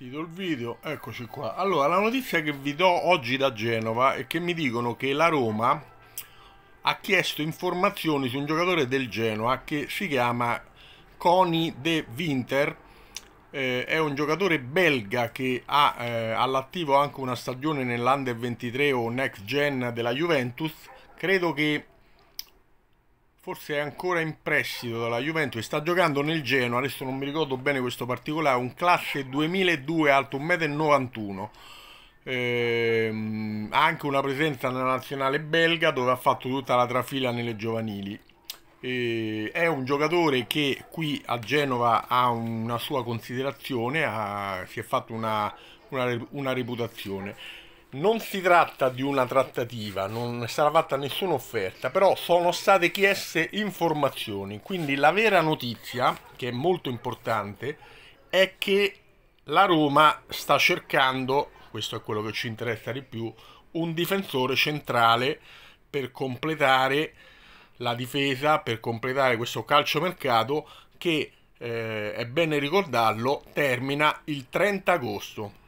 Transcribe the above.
partito il video, eccoci qua. Allora, la notizia che vi do oggi da Genova è che mi dicono che la Roma ha chiesto informazioni su un giocatore del Genoa che si chiama Coni De Winter. Eh, è un giocatore belga che ha eh, all'attivo anche una stagione nell'Under 23 o Next Gen della Juventus. Credo che forse è ancora in prestito dalla Juventus, e sta giocando nel Genoa, adesso non mi ricordo bene questo particolare, un classe 2002 alto 1,91 m. Ehm, ha anche una presenza nella nazionale belga dove ha fatto tutta la trafila nelle giovanili. E è un giocatore che qui a Genova ha una sua considerazione, ha, si è fatto una, una, una reputazione. Non si tratta di una trattativa, non è stata fatta nessuna offerta, però sono state chieste informazioni, quindi la vera notizia, che è molto importante, è che la Roma sta cercando, questo è quello che ci interessa di più, un difensore centrale per completare la difesa, per completare questo calciomercato che, eh, è bene ricordarlo, termina il 30 agosto.